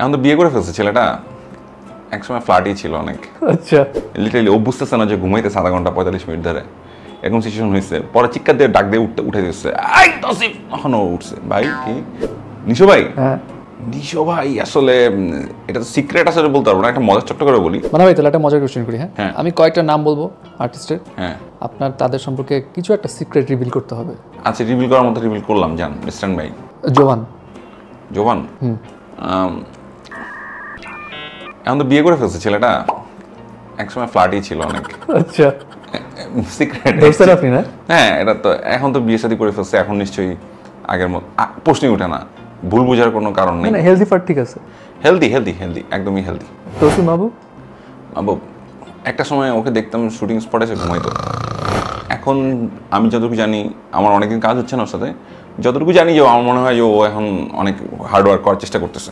এখন তো বিয়ে করে ফেলছে ছেলেটা একসময় ফ্ল্যাটই ছিল অনেক আচ্ছা লিটারালি ও বুঝতেছে না যে ঘুমাইতেছে আধা ঘন্টা পঁয়তাল্লিশ মিনিট ধরে এরকম সিচুয়েশন হয়েছে পরে চিৎকার দিয়ে ডাক দিয়ে উঠতে উঠে দিচ্ছে আই তসিফ তখন উঠছে ভাই কি নিশো ভাই হ্যাঁ। নিশো ভাই আসলে এটা সিক্রেট আসলে বলতে পারবো না একটা মজার চট্ট করে বলি মানে ভাই তাহলে একটা মজার কোশ্চেন করি হ্যাঁ? হ্যাঁ আমি কয়েকটা নাম বলবো আর্টিস্টের হ্যাঁ আপনার তাদের সম্পর্কে কিছু একটা সিক্রেট রিভিল করতে হবে আচ্ছা রিভিল করার মধ্যে রিভিল করলাম জান মিস্টার ভাই জোয়ান জোবান হুম এখন তো বিয়ে করে ফেলছে ছেলেটা একসময় ফ্ল্যাটই ছিল অনেক আচ্ছা হ্যাঁ এটা তো এখন তো বিয়ে শাদী করে ফেলছে এখন নিশ্চয়ই আগের মতো প্রশ্নই ওঠে না ভুল বোঝার কোনো কারণ নেই না হেলদি ফাট ঠিক আছে হেলদি হেলদি হেলদি একদমই হেলদি তসু মাহবুব মাহবুব একটা সময় ওকে দেখতাম শুটিং স্পটে সে ঘুমাইতো এখন আমি যতটুকু জানি আমার অনেকদিন কাজ হচ্ছে না ওর সাথে যতটুকু জানি যে আমার মনে হয় যে ও এখন অনেক হার্ডওয়ার্ক করার চেষ্টা করতেছে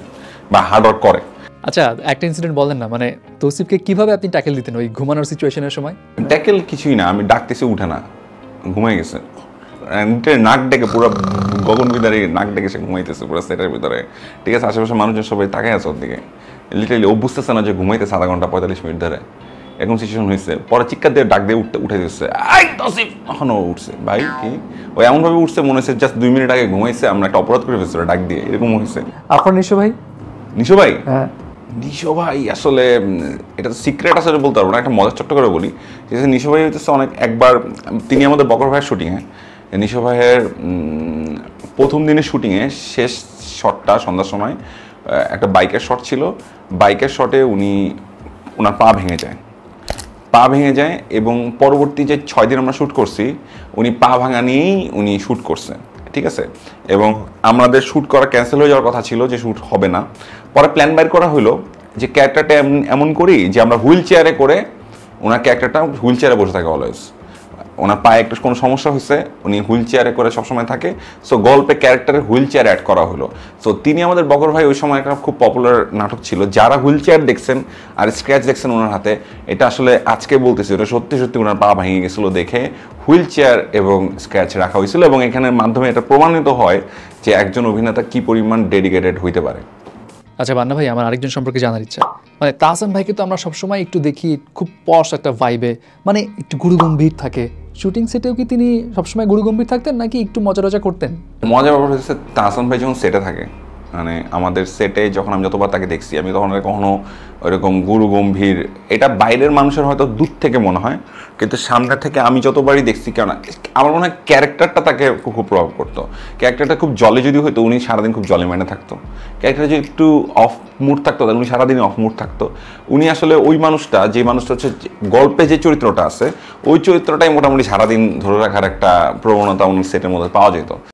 বা হার্ডওয়ার্ক করে আচ্ছা একটা ইনসিডেন্ট বলেন না মানে তৌসিফকে কিভাবে আপনি ট্যাকেল দিতেন ওই ঘুমানোর সিচুয়েশনের সময় ট্যাকেল কিছুই না আমি ডাকতেছি উঠে না ঘুমাই গেছে নাক ডেকে পুরো গগন বিদারে নাক ডেকে সে ঘুমাইতেছে পুরো সেটের ভিতরে ঠিক আছে আশেপাশে মানুষজন সবাই তাকাই আছে ওর দিকে লিটারলি ও বুঝতেছে না যে ঘুমাইতেছে আধা ঘন্টা পঁয়তাল্লিশ মিনিট ধরে এরকম সিচুয়েশন হয়েছে পরে চিকার দিয়ে ডাক দিয়ে উঠতে উঠে দিচ্ছে এখনও উঠছে ভাই কি ও এমনভাবে উঠছে মনে হচ্ছে জাস্ট দুই মিনিট আগে ঘুমাইছে আমরা একটা অপরাধ করে ফেলছিল ডাক দিয়ে এরকম হয়েছে এখন নিশো ভাই নিশো ভাই হ্যাঁ নিশো ভাই আসলে এটা তো সিক্রেট আসলে বলতে পারবো না একটা মজার চট্ট করে বলি যে নিশো ভাই হচ্ছে অনেক একবার তিনি আমাদের বকর ভাইয়ের শুটিংয়ে নিশো ভাইয়ের প্রথম দিনের শুটিংয়ে শেষ শটটা সন্ধ্যার সময় একটা বাইকের শট ছিল বাইকের শটে উনি ওনার পা ভেঙে যায় পা ভেঙে যায় এবং পরবর্তী যে ছয় দিন আমরা শ্যুট করছি উনি পা ভাঙা নিয়েই উনি শ্যুট করছেন ঠিক আছে এবং আমাদের শ্যুট করা ক্যান্সেল হয়ে যাওয়ার কথা ছিল যে শ্যুট হবে না পরে প্ল্যান বাইর করা হলো যে ক্যারেক্টারটা এমন করি যে আমরা হুইল চেয়ারে করে ওনার ক্যারেক্টারটা হুইল চেয়ারে বসে থাকে অলওয়েজ ওনার পায়ে একটা কোনো সমস্যা হয়েছে উনি হুইল চেয়ারে করে সবসময় থাকে সো গল্পে ক্যারেক্টারের হুইল চেয়ার অ্যাড করা হলো সো তিনি আমাদের বকর ভাই ওই সময় একটা খুব পপুলার নাটক ছিল যারা হুইল চেয়ার দেখছেন আর স্ক্র্যাচ দেখছেন ওনার হাতে এটা আসলে আজকে বলতেছি ওটা সত্যি সত্যি ওনার পা ভেঙে গেছিলো দেখে হুইল চেয়ার এবং স্ক্র্যাচ রাখা হয়েছিল এবং এখানের মাধ্যমে এটা প্রমাণিত হয় যে একজন অভিনেতা কি পরিমাণ ডেডিকেটেড হইতে পারে আচ্ছা বান্না ভাই আমার আরেকজন সম্পর্কে জানার ইচ্ছা মানে তাহসান ভাইকে তো আমরা সবসময় একটু দেখি খুব পশ একটা ভাইবে মানে একটু গুরুগম্ভীর থাকে শুটিং সেটেও কি তিনি সবসময় গুরুগম্ভীর থাকতেন নাকি একটু মজা টজা করতেন মজার ব্যাপার হচ্ছে তাহসান ভাই যখন সেটে থাকে মানে আমাদের সেটে যখন আমি যতবার তাকে দেখছি আমি তখন কখনো ওইরকম গুরু গম্ভীর এটা বাইরের মানুষের হয়তো দূর থেকে মনে হয় কিন্তু সামনে থেকে আমি যতবারই দেখছি কেন আমার মনে হয় ক্যারেক্টারটা তাকে খুব প্রভাব করতো ক্যারেক্টারটা খুব জলে যদি হতো উনি সারাদিন খুব জলে মেনে থাকতো ক্যারেক্টার যদি একটু অফ মুড থাকতো তাহলে উনি সারাদিনই অফ মুড থাকতো উনি আসলে ওই মানুষটা যে মানুষটা হচ্ছে গল্পে যে চরিত্রটা আছে ওই চরিত্রটাই মোটামুটি সারাদিন ধরে রাখার একটা প্রবণতা উনি সেটের মধ্যে পাওয়া যেত